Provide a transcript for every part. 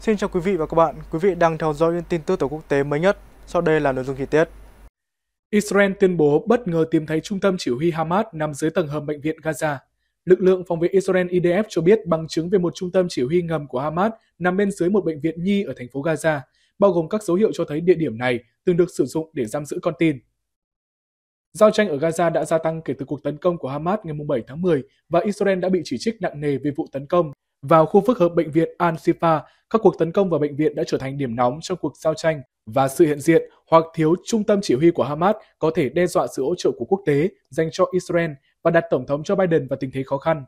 Xin chào quý vị và các bạn. Quý vị đang theo dõi những tin tức tổ quốc tế mới nhất. Sau đây là nội dung chi tiết. Israel tuyên bố bất ngờ tìm thấy trung tâm chỉ huy Hamas nằm dưới tầng hầm bệnh viện Gaza. Lực lượng phòng vệ Israel IDF cho biết bằng chứng về một trung tâm chỉ huy ngầm của Hamas nằm bên dưới một bệnh viện nhi ở thành phố Gaza, bao gồm các dấu hiệu cho thấy địa điểm này từng được sử dụng để giam giữ con tin. Giao tranh ở Gaza đã gia tăng kể từ cuộc tấn công của Hamas ngày 7 tháng 10 và Israel đã bị chỉ trích nặng nề về vụ tấn công. Vào khu phức hợp bệnh viện Al-Shifa, các cuộc tấn công vào bệnh viện đã trở thành điểm nóng trong cuộc giao tranh và sự hiện diện hoặc thiếu trung tâm chỉ huy của Hamas có thể đe dọa sự hỗ trợ của quốc tế dành cho Israel và đặt Tổng thống Joe Biden vào tình thế khó khăn.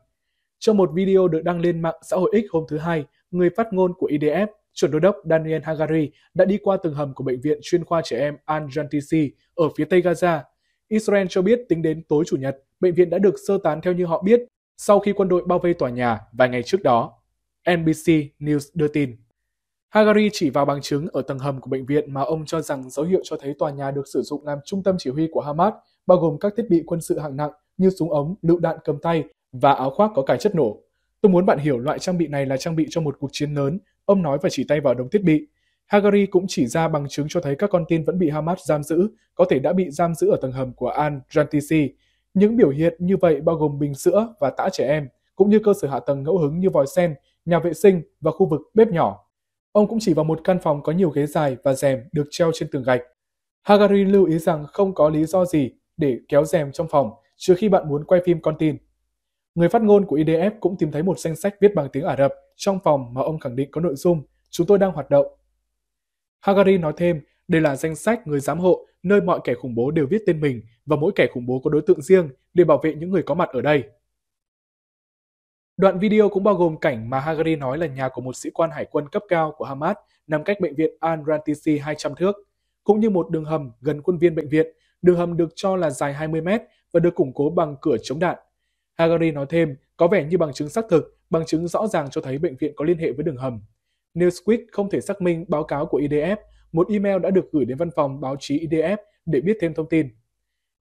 Trong một video được đăng lên mạng xã hội X hôm thứ Hai, người phát ngôn của IDF, e chuẩn đô đốc Daniel Hagari đã đi qua tầng hầm của bệnh viện chuyên khoa trẻ em Al-Jantisi ở phía tây Gaza. Israel cho biết tính đến tối Chủ nhật, bệnh viện đã được sơ tán theo như họ biết sau khi quân đội bao vây tòa nhà vài ngày trước đó. NBC News đưa tin. Hagari chỉ vào bằng chứng ở tầng hầm của bệnh viện mà ông cho rằng dấu hiệu cho thấy tòa nhà được sử dụng làm trung tâm chỉ huy của Hamas, bao gồm các thiết bị quân sự hạng nặng như súng ống, lựu đạn cầm tay và áo khoác có cài chất nổ. Tôi muốn bạn hiểu loại trang bị này là trang bị cho một cuộc chiến lớn, ông nói và chỉ tay vào đống thiết bị. Hagari cũng chỉ ra bằng chứng cho thấy các con tin vẫn bị Hamas giam giữ, có thể đã bị giam giữ ở tầng hầm của Al-Jantisi, những biểu hiện như vậy bao gồm bình sữa và tã trẻ em, cũng như cơ sở hạ tầng ngẫu hứng như vòi sen, nhà vệ sinh và khu vực bếp nhỏ. Ông cũng chỉ vào một căn phòng có nhiều ghế dài và rèm được treo trên tường gạch. Hagari lưu ý rằng không có lý do gì để kéo rèm trong phòng trừ khi bạn muốn quay phim con tin. Người phát ngôn của IDF cũng tìm thấy một danh sách viết bằng tiếng Ả Rập trong phòng mà ông khẳng định có nội dung chúng tôi đang hoạt động. Hagari nói thêm, đây là danh sách người giám hộ nơi mọi kẻ khủng bố đều viết tên mình và mỗi kẻ khủng bố có đối tượng riêng để bảo vệ những người có mặt ở đây. Đoạn video cũng bao gồm cảnh mà Hagari nói là nhà của một sĩ quan hải quân cấp cao của Hamas nằm cách bệnh viện Al-Rantisi 200 thước, cũng như một đường hầm gần khuôn viên bệnh viện, đường hầm được cho là dài 20 mét và được củng cố bằng cửa chống đạn. Hagari nói thêm, có vẻ như bằng chứng xác thực, bằng chứng rõ ràng cho thấy bệnh viện có liên hệ với đường hầm. Newsweek không thể xác minh báo cáo của IDF một email đã được gửi đến văn phòng báo chí IDF để biết thêm thông tin.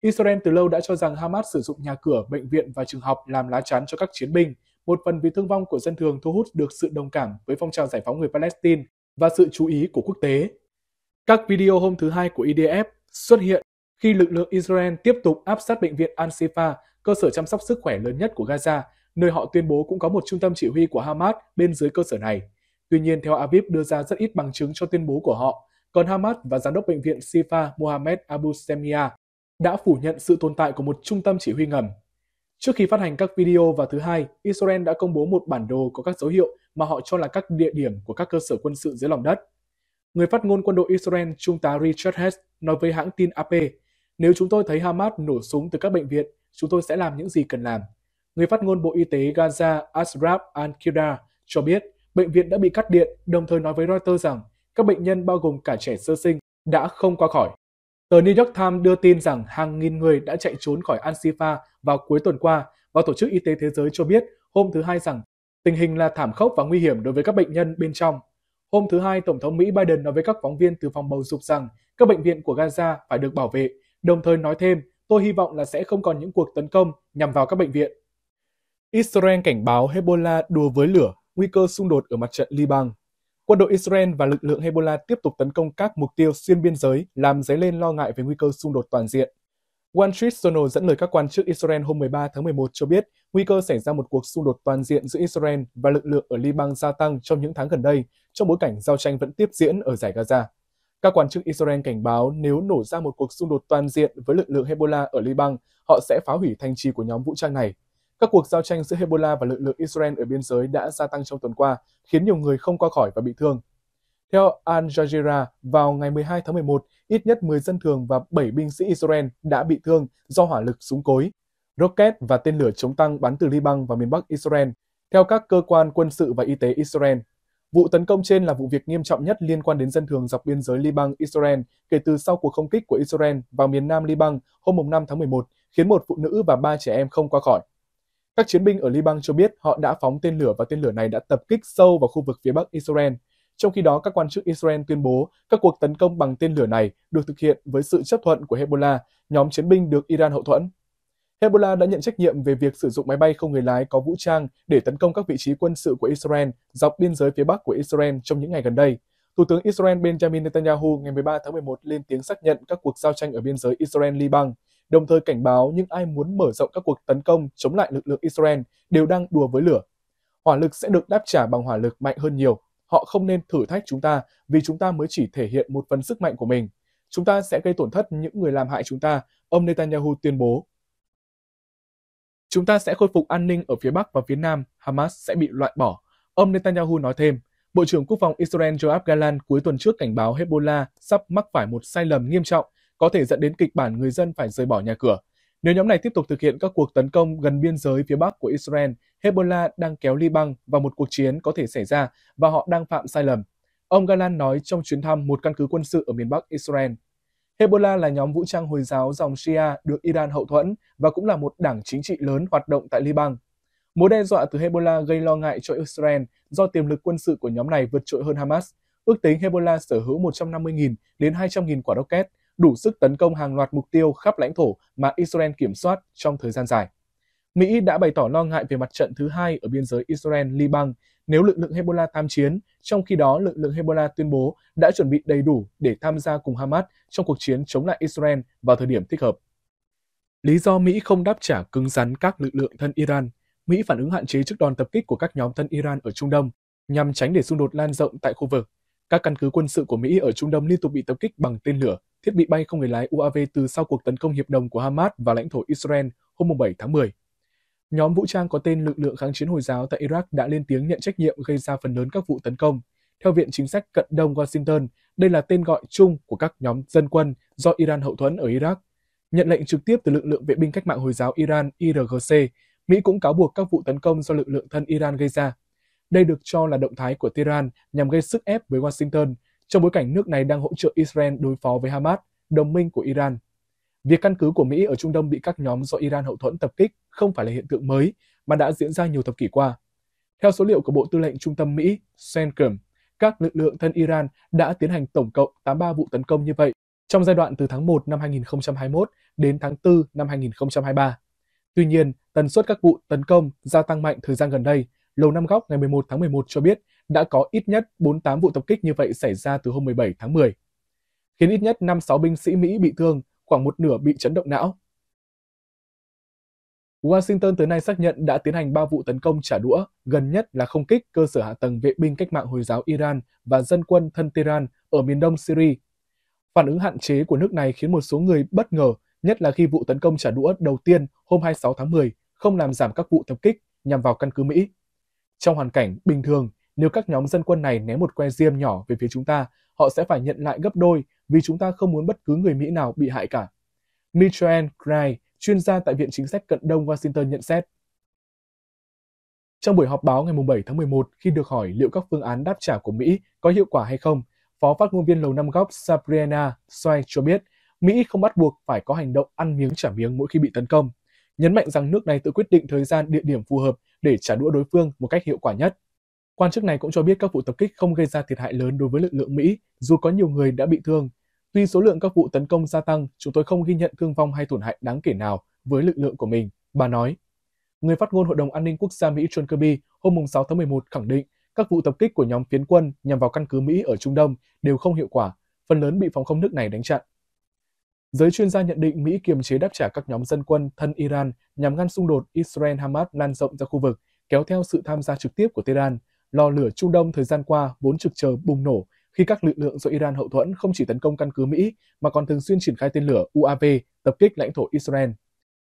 Israel từ lâu đã cho rằng Hamas sử dụng nhà cửa, bệnh viện và trường học làm lá chắn cho các chiến binh, một phần vì thương vong của dân thường thu hút được sự đồng cảm với phong trào giải phóng người Palestine và sự chú ý của quốc tế. Các video hôm thứ Hai của IDF xuất hiện khi lực lượng Israel tiếp tục áp sát bệnh viện Al-Shifa, cơ sở chăm sóc sức khỏe lớn nhất của Gaza, nơi họ tuyên bố cũng có một trung tâm chỉ huy của Hamas bên dưới cơ sở này. Tuy nhiên, theo Aviv đưa ra rất ít bằng chứng cho tuyên bố của họ, còn Hamas và giám đốc bệnh viện Sifa Mohamed Abu Semia đã phủ nhận sự tồn tại của một trung tâm chỉ huy ngầm. Trước khi phát hành các video vào thứ hai, Israel đã công bố một bản đồ có các dấu hiệu mà họ cho là các địa điểm của các cơ sở quân sự dưới lòng đất. Người phát ngôn quân đội Israel Trung tá Richard Hess nói với hãng tin AP, nếu chúng tôi thấy Hamas nổ súng từ các bệnh viện, chúng tôi sẽ làm những gì cần làm. Người phát ngôn Bộ Y tế Gaza Ashraf al kida cho biết bệnh viện đã bị cắt điện, đồng thời nói với Reuters rằng các bệnh nhân bao gồm cả trẻ sơ sinh đã không qua khỏi. Tờ New York Times đưa tin rằng hàng nghìn người đã chạy trốn khỏi Ansifa vào cuối tuần qua và Tổ chức Y tế Thế giới cho biết hôm thứ Hai rằng tình hình là thảm khốc và nguy hiểm đối với các bệnh nhân bên trong. Hôm thứ Hai, Tổng thống Mỹ Biden nói với các phóng viên từ phòng bầu dục rằng các bệnh viện của Gaza phải được bảo vệ, đồng thời nói thêm, tôi hy vọng là sẽ không còn những cuộc tấn công nhằm vào các bệnh viện. Israel cảnh báo Hezbollah đùa với lửa, nguy cơ xung đột ở mặt trận Liban. Quân đội Israel và lực lượng Hezbollah tiếp tục tấn công các mục tiêu xuyên biên giới, làm dấy lên lo ngại về nguy cơ xung đột toàn diện. Wall Street Journal dẫn lời các quan chức Israel hôm 13 tháng 11 cho biết nguy cơ xảy ra một cuộc xung đột toàn diện giữa Israel và lực lượng ở Liban gia tăng trong những tháng gần đây, trong bối cảnh giao tranh vẫn tiếp diễn ở giải Gaza. Các quan chức Israel cảnh báo nếu nổ ra một cuộc xung đột toàn diện với lực lượng Hezbollah ở Liban, họ sẽ phá hủy thành trì của nhóm vũ trang này các cuộc giao tranh giữa Hezbollah và lực lượng Israel ở biên giới đã gia tăng trong tuần qua, khiến nhiều người không qua khỏi và bị thương. Theo Al Jazeera, vào ngày 12 tháng 11, ít nhất 10 dân thường và 7 binh sĩ Israel đã bị thương do hỏa lực súng cối, rocket và tên lửa chống tăng bắn từ Liban và miền Bắc Israel, theo các cơ quan quân sự và y tế Israel. Vụ tấn công trên là vụ việc nghiêm trọng nhất liên quan đến dân thường dọc biên giới Liban-Israel kể từ sau cuộc không kích của Israel vào miền nam Liban hôm 5 tháng 11, khiến một phụ nữ và ba trẻ em không qua khỏi. Các chiến binh ở Liban cho biết họ đã phóng tên lửa và tên lửa này đã tập kích sâu vào khu vực phía bắc Israel. Trong khi đó, các quan chức Israel tuyên bố các cuộc tấn công bằng tên lửa này được thực hiện với sự chấp thuận của Hezbollah, nhóm chiến binh được Iran hậu thuẫn. Hezbollah đã nhận trách nhiệm về việc sử dụng máy bay không người lái có vũ trang để tấn công các vị trí quân sự của Israel dọc biên giới phía bắc của Israel trong những ngày gần đây. Thủ tướng Israel Benjamin Netanyahu ngày 13 tháng 11 lên tiếng xác nhận các cuộc giao tranh ở biên giới Israel-Liban đồng thời cảnh báo những ai muốn mở rộng các cuộc tấn công chống lại lực lượng Israel đều đang đùa với lửa. Hỏa lực sẽ được đáp trả bằng hỏa lực mạnh hơn nhiều. Họ không nên thử thách chúng ta vì chúng ta mới chỉ thể hiện một phần sức mạnh của mình. Chúng ta sẽ gây tổn thất những người làm hại chúng ta, ông Netanyahu tuyên bố. Chúng ta sẽ khôi phục an ninh ở phía Bắc và phía Nam, Hamas sẽ bị loại bỏ, ông Netanyahu nói thêm. Bộ trưởng Quốc phòng Israel Joab Galan cuối tuần trước cảnh báo Hezbollah sắp mắc phải một sai lầm nghiêm trọng có thể dẫn đến kịch bản người dân phải rời bỏ nhà cửa. Nếu nhóm này tiếp tục thực hiện các cuộc tấn công gần biên giới phía bắc của Israel, Hezbollah đang kéo Liban vào một cuộc chiến có thể xảy ra và họ đang phạm sai lầm. Ông Galan nói trong chuyến thăm một căn cứ quân sự ở miền bắc Israel. Hezbollah là nhóm vũ trang Hồi giáo dòng Shia được Iran hậu thuẫn và cũng là một đảng chính trị lớn hoạt động tại Liban. Mối đe dọa từ Hezbollah gây lo ngại cho Israel do tiềm lực quân sự của nhóm này vượt trội hơn Hamas. Ước tính Hezbollah sở hữu 150.000 đến 200.000 quả rocket, đủ sức tấn công hàng loạt mục tiêu khắp lãnh thổ mà Israel kiểm soát trong thời gian dài. Mỹ đã bày tỏ lo ngại về mặt trận thứ hai ở biên giới Israel-Liban nếu lực lượng Hezbollah tham chiến, trong khi đó lực lượng Hezbollah tuyên bố đã chuẩn bị đầy đủ để tham gia cùng Hamas trong cuộc chiến chống lại Israel vào thời điểm thích hợp. Lý do Mỹ không đáp trả cứng rắn các lực lượng thân Iran, Mỹ phản ứng hạn chế trước đòn tập kích của các nhóm thân Iran ở Trung Đông, nhằm tránh để xung đột lan rộng tại khu vực. Các căn cứ quân sự của Mỹ ở Trung Đông liên tục bị tập kích bằng tên lửa, thiết bị bay không người lái UAV từ sau cuộc tấn công hiệp đồng của Hamas và lãnh thổ Israel hôm 7 tháng 10. Nhóm vũ trang có tên lực lượng kháng chiến Hồi giáo tại Iraq đã lên tiếng nhận trách nhiệm gây ra phần lớn các vụ tấn công. Theo Viện Chính sách Cận Đông Washington, đây là tên gọi chung của các nhóm dân quân do Iran hậu thuẫn ở Iraq. Nhận lệnh trực tiếp từ lực lượng vệ binh cách mạng Hồi giáo Iran IRGC, Mỹ cũng cáo buộc các vụ tấn công do lực lượng thân Iran gây ra. Đây được cho là động thái của Tehran nhằm gây sức ép với Washington trong bối cảnh nước này đang hỗ trợ Israel đối phó với Hamas, đồng minh của Iran. Việc căn cứ của Mỹ ở Trung Đông bị các nhóm do Iran hậu thuẫn tập kích không phải là hiện tượng mới mà đã diễn ra nhiều thập kỷ qua. Theo số liệu của Bộ Tư lệnh Trung tâm Mỹ, CENTCOM, các lực lượng thân Iran đã tiến hành tổng cộng 83 vụ tấn công như vậy trong giai đoạn từ tháng 1 năm 2021 đến tháng 4 năm 2023. Tuy nhiên, tần suất các vụ tấn công gia tăng mạnh thời gian gần đây. Lầu Năm Góc ngày 11 tháng 11 cho biết đã có ít nhất 48 vụ tập kích như vậy xảy ra từ hôm 17 tháng 10, khiến ít nhất 56 binh sĩ Mỹ bị thương, khoảng một nửa bị chấn động não. Washington tới nay xác nhận đã tiến hành 3 vụ tấn công trả đũa, gần nhất là không kích cơ sở hạ tầng vệ binh cách mạng Hồi giáo Iran và dân quân thân Tehran ở miền đông Syria. Phản ứng hạn chế của nước này khiến một số người bất ngờ, nhất là khi vụ tấn công trả đũa đầu tiên hôm 26 tháng 10 không làm giảm các vụ tập kích nhằm vào căn cứ Mỹ. Trong hoàn cảnh bình thường, nếu các nhóm dân quân này ném một que diêm nhỏ về phía chúng ta, họ sẽ phải nhận lại gấp đôi vì chúng ta không muốn bất cứ người Mỹ nào bị hại cả. Mitchell Gray, chuyên gia tại Viện Chính sách Cận Đông Washington nhận xét. Trong buổi họp báo ngày 7 tháng 11, khi được hỏi liệu các phương án đáp trả của Mỹ có hiệu quả hay không, Phó phát ngôn viên Lầu Năm Góc Sabrina Sway cho biết Mỹ không bắt buộc phải có hành động ăn miếng trả miếng mỗi khi bị tấn công, nhấn mạnh rằng nước này tự quyết định thời gian địa điểm phù hợp để trả đũa đối phương một cách hiệu quả nhất. Quan chức này cũng cho biết các vụ tập kích không gây ra thiệt hại lớn đối với lực lượng Mỹ, dù có nhiều người đã bị thương. Tuy số lượng các vụ tấn công gia tăng, chúng tôi không ghi nhận thương vong hay tổn hại đáng kể nào với lực lượng của mình, bà nói. Người phát ngôn Hội đồng An ninh Quốc gia Mỹ John Kirby hôm 6 tháng 11 khẳng định các vụ tập kích của nhóm phiến quân nhằm vào căn cứ Mỹ ở Trung Đông đều không hiệu quả, phần lớn bị phòng không nước này đánh chặn. Giới chuyên gia nhận định Mỹ kiềm chế đáp trả các nhóm dân quân thân Iran nhằm ngăn xung đột Israel-Hamas lan rộng ra khu vực, kéo theo sự tham gia trực tiếp của Tehran, lò lửa Trung Đông thời gian qua vốn trực chờ bùng nổ khi các lực lượng do Iran hậu thuẫn không chỉ tấn công căn cứ Mỹ mà còn thường xuyên triển khai tên lửa UAV tập kích lãnh thổ Israel.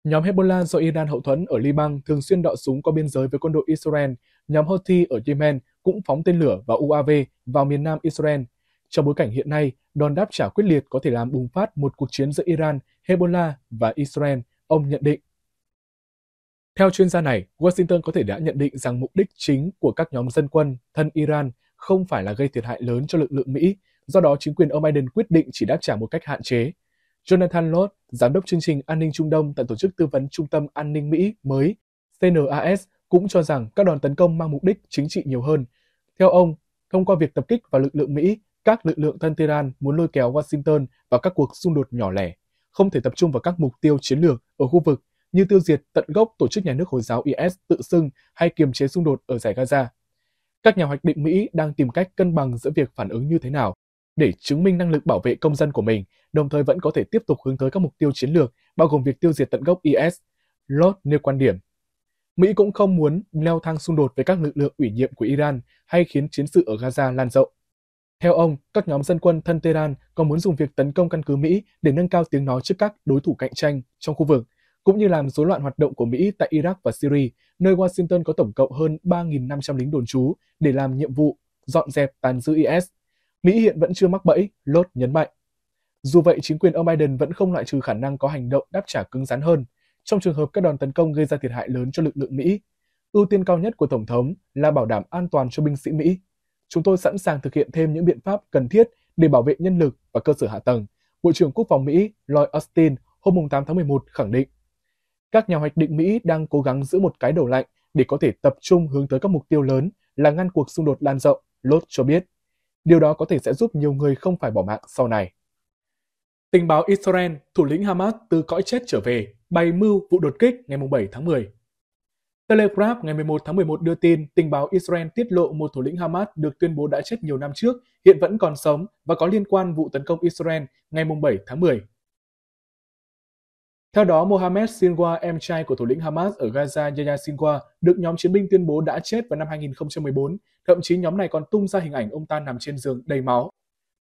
Nhóm Hezbollah do Iran hậu thuẫn ở Liban thường xuyên đọ súng qua biên giới với quân đội Israel, nhóm Houthi ở Yemen cũng phóng tên lửa và UAV vào miền nam Israel. Trong bối cảnh hiện nay, đòn đáp trả quyết liệt có thể làm bùng phát một cuộc chiến giữa Iran, Hezbollah và Israel, ông nhận định. Theo chuyên gia này, Washington có thể đã nhận định rằng mục đích chính của các nhóm dân quân thân Iran không phải là gây thiệt hại lớn cho lực lượng Mỹ, do đó chính quyền ông Biden quyết định chỉ đáp trả một cách hạn chế. Jonathan Lord, giám đốc chương trình an ninh Trung Đông tại tổ chức tư vấn Trung tâm An ninh Mỹ mới CNAS cũng cho rằng các đòn tấn công mang mục đích chính trị nhiều hơn. Theo ông, thông qua việc tập kích vào lực lượng Mỹ, các lực lượng thân Tehran muốn lôi kéo Washington vào các cuộc xung đột nhỏ lẻ, không thể tập trung vào các mục tiêu chiến lược ở khu vực như tiêu diệt tận gốc tổ chức nhà nước Hồi giáo IS tự xưng hay kiềm chế xung đột ở giải Gaza. Các nhà hoạch định Mỹ đang tìm cách cân bằng giữa việc phản ứng như thế nào để chứng minh năng lực bảo vệ công dân của mình, đồng thời vẫn có thể tiếp tục hướng tới các mục tiêu chiến lược, bao gồm việc tiêu diệt tận gốc IS. Lord nêu quan điểm, Mỹ cũng không muốn leo thang xung đột với các lực lượng ủy nhiệm của Iran hay khiến chiến sự ở Gaza lan rộng. Theo ông, các nhóm dân quân thân Tehran còn muốn dùng việc tấn công căn cứ Mỹ để nâng cao tiếng nói trước các đối thủ cạnh tranh trong khu vực cũng như làm rối loạn hoạt động của Mỹ tại Iraq và Syria, nơi Washington có tổng cộng hơn 3.500 lính đồn trú để làm nhiệm vụ dọn dẹp tàn dư IS. Mỹ hiện vẫn chưa mắc bẫy, Lốt nhấn mạnh. Dù vậy, chính quyền ông Biden vẫn không loại trừ khả năng có hành động đáp trả cứng rắn hơn trong trường hợp các đòn tấn công gây ra thiệt hại lớn cho lực lượng Mỹ. Ưu tiên cao nhất của Tổng thống là bảo đảm an toàn cho binh sĩ Mỹ. Chúng tôi sẵn sàng thực hiện thêm những biện pháp cần thiết để bảo vệ nhân lực và cơ sở hạ tầng, Bộ trưởng Quốc phòng Mỹ Lloyd Austin hôm 8 tháng 11 khẳng định các nhà hoạch định Mỹ đang cố gắng giữ một cái đầu lạnh để có thể tập trung hướng tới các mục tiêu lớn là ngăn cuộc xung đột lan rộng, Lốt cho biết. Điều đó có thể sẽ giúp nhiều người không phải bỏ mạng sau này. Tình báo Israel, thủ lĩnh Hamas từ cõi chết trở về, bày mưu vụ đột kích ngày 7 tháng 10. Telegraph ngày 11 tháng 11 đưa tin tình báo Israel tiết lộ một thủ lĩnh Hamas được tuyên bố đã chết nhiều năm trước, hiện vẫn còn sống và có liên quan vụ tấn công Israel ngày 7 tháng 10. Theo đó, Mohammed Sinwa, em trai của thủ lĩnh Hamas ở Gaza Yahya Sinwa, được nhóm chiến binh tuyên bố đã chết vào năm 2014, thậm chí nhóm này còn tung ra hình ảnh ông ta nằm trên giường đầy máu.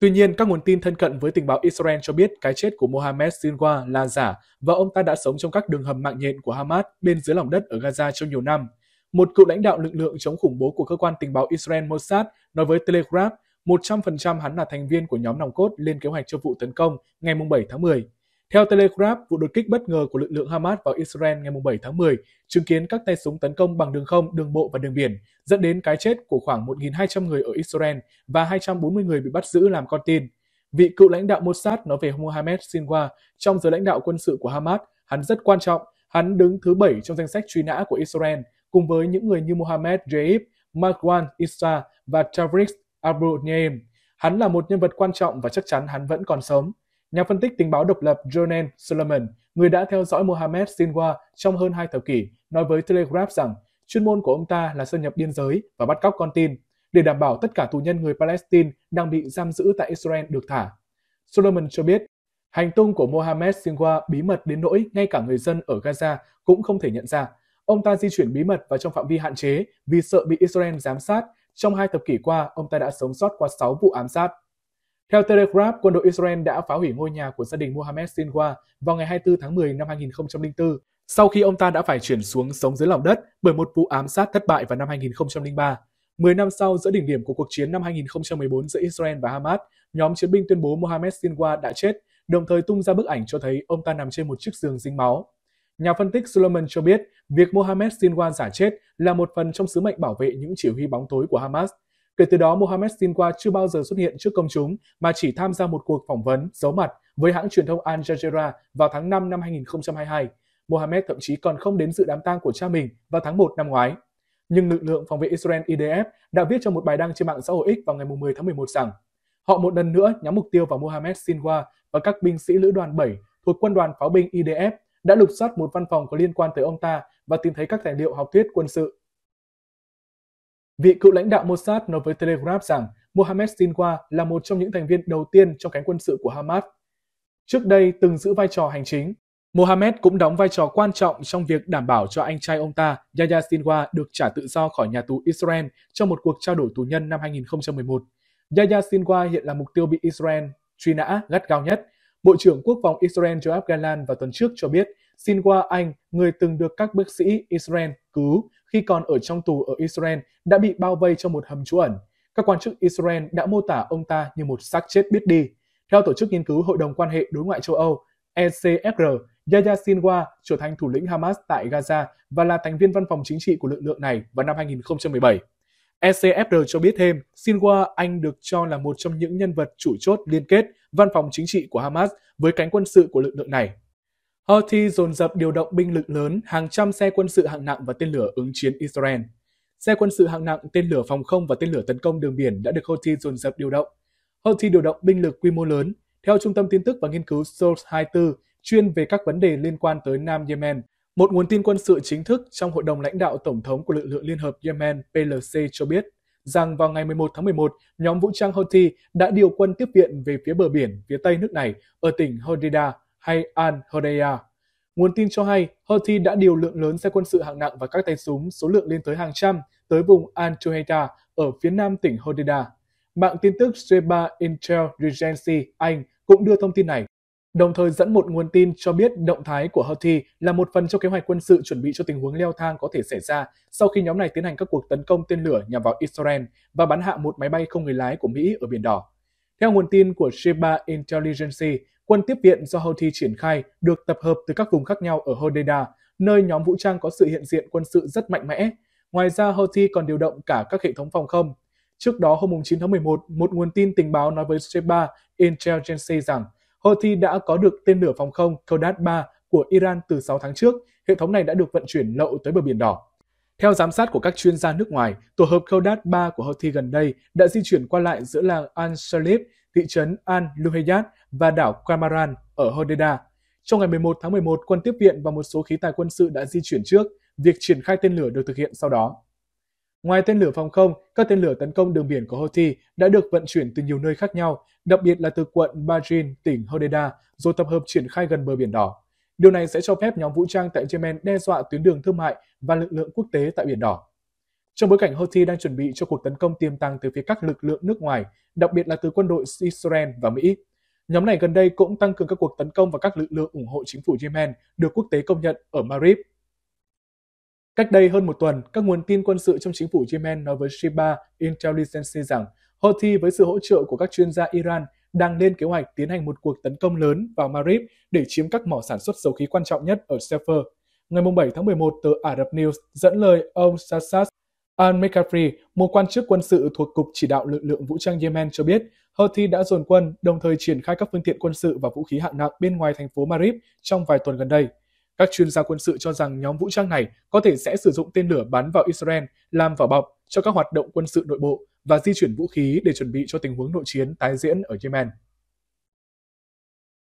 Tuy nhiên, các nguồn tin thân cận với tình báo Israel cho biết cái chết của Mohammed Sinwa là giả và ông ta đã sống trong các đường hầm mạng nhện của Hamas bên dưới lòng đất ở Gaza trong nhiều năm. Một cựu lãnh đạo lực lượng chống khủng bố của cơ quan tình báo Israel Mossad nói với Telegraph 100% hắn là thành viên của nhóm nòng cốt lên kế hoạch cho vụ tấn công ngày 7 tháng 10. Theo Telegraph, vụ đột kích bất ngờ của lực lượng Hamas vào Israel ngày 7 tháng 10 chứng kiến các tay súng tấn công bằng đường không, đường bộ và đường biển, dẫn đến cái chết của khoảng 1.200 người ở Israel và 240 người bị bắt giữ làm con tin. Vị cựu lãnh đạo Mossad nói về Mohammed Sinwar trong giới lãnh đạo quân sự của Hamas, hắn rất quan trọng, hắn đứng thứ bảy trong danh sách truy nã của Israel, cùng với những người như Mohammed Jaib, Marwan Issa và Tavrik Abu Naim. Hắn là một nhân vật quan trọng và chắc chắn hắn vẫn còn sống. Nhà phân tích tình báo độc lập Jonan Solomon, người đã theo dõi Mohammed Sinwa trong hơn hai thập kỷ, nói với Telegraph rằng chuyên môn của ông ta là xâm nhập biên giới và bắt cóc con tin để đảm bảo tất cả tù nhân người Palestine đang bị giam giữ tại Israel được thả. Solomon cho biết, hành tung của Mohammed Sinwa bí mật đến nỗi ngay cả người dân ở Gaza cũng không thể nhận ra. Ông ta di chuyển bí mật và trong phạm vi hạn chế vì sợ bị Israel giám sát. Trong hai thập kỷ qua, ông ta đã sống sót qua 6 vụ ám sát. Theo Telegraph, quân đội Israel đã phá hủy ngôi nhà của gia đình Mohammed Sinwa vào ngày 24 tháng 10 năm 2004, sau khi ông ta đã phải chuyển xuống sống dưới lòng đất bởi một vụ ám sát thất bại vào năm 2003. 10 năm sau, giữa đỉnh điểm của cuộc chiến năm 2014 giữa Israel và Hamas, nhóm chiến binh tuyên bố Mohammed Sinwa đã chết, đồng thời tung ra bức ảnh cho thấy ông ta nằm trên một chiếc giường dính máu. Nhà phân tích Solomon cho biết, việc Mohammed Sinwa giả chết là một phần trong sứ mệnh bảo vệ những chỉ huy bóng tối của Hamas – Kể từ đó, Mohamed Sinwa chưa bao giờ xuất hiện trước công chúng mà chỉ tham gia một cuộc phỏng vấn giấu mặt với hãng truyền thông Al Jazeera vào tháng 5 năm 2022. Mohamed thậm chí còn không đến dự đám tang của cha mình vào tháng 1 năm ngoái. Nhưng lực lượng phòng vệ Israel IDF đã viết trong một bài đăng trên mạng xã hội X vào ngày 10 tháng 11 rằng họ một lần nữa nhắm mục tiêu vào Mohamed Sinwa và các binh sĩ lữ đoàn 7 thuộc quân đoàn pháo binh IDF đã lục soát một văn phòng có liên quan tới ông ta và tìm thấy các tài liệu học thuyết quân sự Vị cựu lãnh đạo Mossad nói với Telegraph rằng Mohammed Sinwa là một trong những thành viên đầu tiên trong cánh quân sự của Hamas. Trước đây từng giữ vai trò hành chính, Mohammed cũng đóng vai trò quan trọng trong việc đảm bảo cho anh trai ông ta, Yahya Sinwa, được trả tự do khỏi nhà tù Israel trong một cuộc trao đổi tù nhân năm 2011. Yahya Sinwa hiện là mục tiêu bị Israel truy nã gắt gao nhất. Bộ trưởng Quốc phòng Israel Joab Galan vào tuần trước cho biết Sinwa Anh, người từng được các bác sĩ Israel cứu, khi còn ở trong tù ở Israel đã bị bao vây trong một hầm trú ẩn. Các quan chức Israel đã mô tả ông ta như một xác chết biết đi. Theo tổ chức nghiên cứu Hội đồng quan hệ đối ngoại châu Âu ECFR, Yahya Sinwar trở thành thủ lĩnh Hamas tại Gaza và là thành viên văn phòng chính trị của lực lượng này vào năm 2017. ECFR cho biết thêm, Sinwar Anh được cho là một trong những nhân vật chủ chốt liên kết văn phòng chính trị của Hamas với cánh quân sự của lực lượng này. Houthi dồn dập điều động binh lực lớn, hàng trăm xe quân sự hạng nặng và tên lửa ứng chiến Israel. Xe quân sự hạng nặng, tên lửa phòng không và tên lửa tấn công đường biển đã được Houthi dồn dập điều động. Houthi điều động binh lực quy mô lớn. Theo Trung tâm Tin tức và Nghiên cứu Source 24, chuyên về các vấn đề liên quan tới Nam Yemen, một nguồn tin quân sự chính thức trong Hội đồng lãnh đạo Tổng thống của lực lượng Liên hợp Yemen PLC cho biết rằng vào ngày 11 tháng 11, nhóm vũ trang Houthi đã điều quân tiếp viện về phía bờ biển phía tây nước này ở tỉnh Hodeidah hay Al-Hodeia. Nguồn tin cho hay, Houthi đã điều lượng lớn xe quân sự hạng nặng và các tay súng số lượng lên tới hàng trăm tới vùng al Juhaita ở phía nam tỉnh Hodeida. Mạng tin tức Sheba Intelligence Anh cũng đưa thông tin này. Đồng thời dẫn một nguồn tin cho biết động thái của Houthi là một phần trong kế hoạch quân sự chuẩn bị cho tình huống leo thang có thể xảy ra sau khi nhóm này tiến hành các cuộc tấn công tên lửa nhằm vào Israel và bắn hạ một máy bay không người lái của Mỹ ở Biển Đỏ. Theo nguồn tin của Sheba Intelligence, Quân tiếp viện do Houthi triển khai được tập hợp từ các vùng khác nhau ở Hodeida, nơi nhóm vũ trang có sự hiện diện quân sự rất mạnh mẽ. Ngoài ra, Houthi còn điều động cả các hệ thống phòng không. Trước đó, hôm 9 tháng 11, một nguồn tin tình báo nói với Sheba Intelligence rằng Houthi đã có được tên lửa phòng không Qadad-3 của Iran từ 6 tháng trước. Hệ thống này đã được vận chuyển lậu tới bờ Biển Đỏ. Theo giám sát của các chuyên gia nước ngoài, tổ hợp Qadad-3 của Houthi gần đây đã di chuyển qua lại giữa làng Al-Shalib thị trấn al Luhayat và đảo Kamaran ở Hodeidah. Trong ngày 11 tháng 11, quân tiếp viện và một số khí tài quân sự đã di chuyển trước, việc triển khai tên lửa được thực hiện sau đó. Ngoài tên lửa phòng không, các tên lửa tấn công đường biển của Houthi đã được vận chuyển từ nhiều nơi khác nhau, đặc biệt là từ quận Bajin, tỉnh Hodeida, rồi tập hợp triển khai gần bờ biển đỏ. Điều này sẽ cho phép nhóm vũ trang tại Yemen đe dọa tuyến đường thương mại và lực lượng quốc tế tại biển đỏ. Trong bối cảnh Houthi đang chuẩn bị cho cuộc tấn công tiềm tàng từ phía các lực lượng nước ngoài, đặc biệt là từ quân đội Israel và Mỹ. Nhóm này gần đây cũng tăng cường các cuộc tấn công vào các lực lượng ủng hộ chính phủ Yemen được quốc tế công nhận ở Marib. Cách đây hơn một tuần, các nguồn tin quân sự trong chính phủ Yemen nói với Shiba Intelligence rằng Houthi với sự hỗ trợ của các chuyên gia Iran đang lên kế hoạch tiến hành một cuộc tấn công lớn vào Marib để chiếm các mỏ sản xuất dầu khí quan trọng nhất ở Sefer. Ngày 7 tháng 11, tờ Ả Rập News dẫn lời ông Sassas Al McCaffrey, một quan chức quân sự thuộc Cục Chỉ đạo Lực lượng Vũ trang Yemen cho biết, Houthi đã dồn quân, đồng thời triển khai các phương tiện quân sự và vũ khí hạng nặng bên ngoài thành phố Marib trong vài tuần gần đây. Các chuyên gia quân sự cho rằng nhóm vũ trang này có thể sẽ sử dụng tên lửa bắn vào Israel làm vỏ bọc cho các hoạt động quân sự nội bộ và di chuyển vũ khí để chuẩn bị cho tình huống nội chiến tái diễn ở Yemen.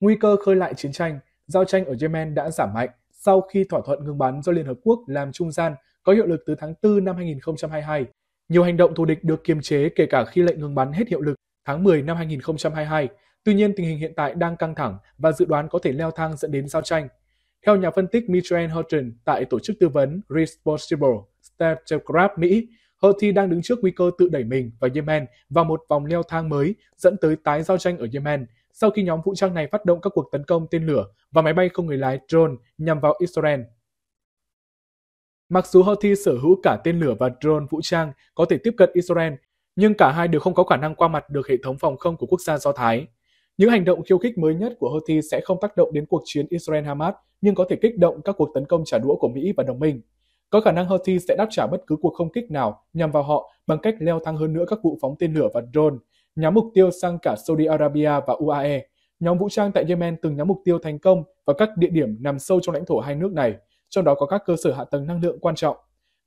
Nguy cơ khơi lại chiến tranh, giao tranh ở Yemen đã giảm mạnh sau khi thỏa thuận ngừng bắn do Liên Hợp Quốc làm trung gian có hiệu lực từ tháng 4 năm 2022. Nhiều hành động thù địch được kiềm chế kể cả khi lệnh ngừng bắn hết hiệu lực tháng 10 năm 2022. Tuy nhiên, tình hình hiện tại đang căng thẳng và dự đoán có thể leo thang dẫn đến giao tranh. Theo nhà phân tích Mitchell Horton tại tổ chức tư vấn Responsible Statecraft Mỹ, Houthi đang đứng trước nguy cơ tự đẩy mình vào Yemen và một vòng leo thang mới dẫn tới tái giao tranh ở Yemen sau khi nhóm vũ trang này phát động các cuộc tấn công tên lửa và máy bay không người lái drone nhằm vào Israel Mặc dù Houthi sở hữu cả tên lửa và drone vũ trang có thể tiếp cận Israel, nhưng cả hai đều không có khả năng qua mặt được hệ thống phòng không của quốc gia Do Thái. Những hành động khiêu khích mới nhất của Houthi sẽ không tác động đến cuộc chiến Israel-Hamas nhưng có thể kích động các cuộc tấn công trả đũa của Mỹ và đồng minh. Có khả năng Houthi sẽ đáp trả bất cứ cuộc không kích nào nhằm vào họ bằng cách leo thang hơn nữa các vụ phóng tên lửa và drone, nhắm mục tiêu sang cả Saudi Arabia và UAE. Nhóm vũ trang tại Yemen từng nhắm mục tiêu thành công vào các địa điểm nằm sâu trong lãnh thổ hai nước này – trong đó có các cơ sở hạ tầng năng lượng quan trọng.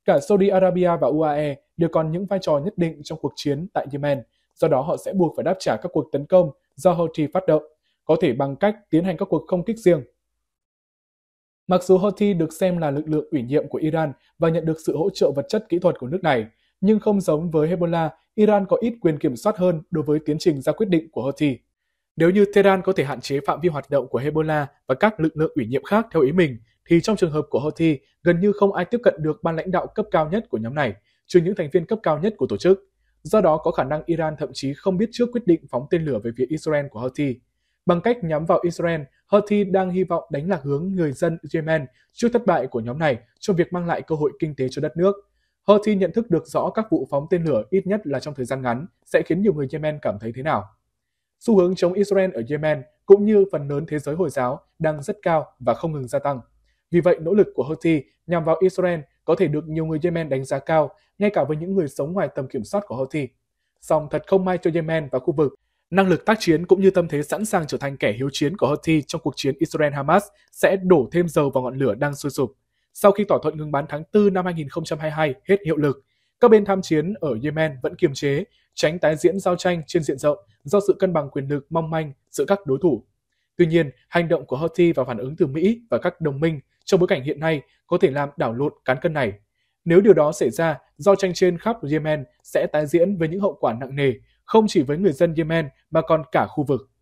Cả Saudi Arabia và UAE đều còn những vai trò nhất định trong cuộc chiến tại Yemen, do đó họ sẽ buộc phải đáp trả các cuộc tấn công do Houthi phát động, có thể bằng cách tiến hành các cuộc không kích riêng. Mặc dù Houthi được xem là lực lượng ủy nhiệm của Iran và nhận được sự hỗ trợ vật chất kỹ thuật của nước này, nhưng không giống với Hezbollah, Iran có ít quyền kiểm soát hơn đối với tiến trình ra quyết định của Houthi. Nếu như Tehran có thể hạn chế phạm vi hoạt động của Hezbollah và các lực lượng ủy nhiệm khác theo ý mình, thì trong trường hợp của Houthi, gần như không ai tiếp cận được ban lãnh đạo cấp cao nhất của nhóm này, trừ những thành viên cấp cao nhất của tổ chức. Do đó có khả năng Iran thậm chí không biết trước quyết định phóng tên lửa về phía Israel của Houthi. Bằng cách nhắm vào Israel, Houthi đang hy vọng đánh lạc hướng người dân Yemen trước thất bại của nhóm này trong việc mang lại cơ hội kinh tế cho đất nước. Houthi nhận thức được rõ các vụ phóng tên lửa ít nhất là trong thời gian ngắn sẽ khiến nhiều người Yemen cảm thấy thế nào. Xu hướng chống Israel ở Yemen cũng như phần lớn thế giới Hồi giáo đang rất cao và không ngừng gia tăng. Vì vậy, nỗ lực của Houthi nhằm vào Israel có thể được nhiều người Yemen đánh giá cao, ngay cả với những người sống ngoài tầm kiểm soát của Houthi. Song thật không may cho Yemen và khu vực, năng lực tác chiến cũng như tâm thế sẵn sàng trở thành kẻ hiếu chiến của Houthi trong cuộc chiến Israel-Hamas sẽ đổ thêm dầu vào ngọn lửa đang sôi sụp. Sau khi thỏa thuận ngừng bắn tháng 4 năm 2022 hết hiệu lực, các bên tham chiến ở Yemen vẫn kiềm chế, tránh tái diễn giao tranh trên diện rộng do sự cân bằng quyền lực mong manh giữa các đối thủ. Tuy nhiên, hành động của Houthi và phản ứng từ Mỹ và các đồng minh trong bối cảnh hiện nay có thể làm đảo lộn cán cân này. Nếu điều đó xảy ra, giao tranh trên khắp Yemen sẽ tái diễn với những hậu quả nặng nề, không chỉ với người dân Yemen mà còn cả khu vực.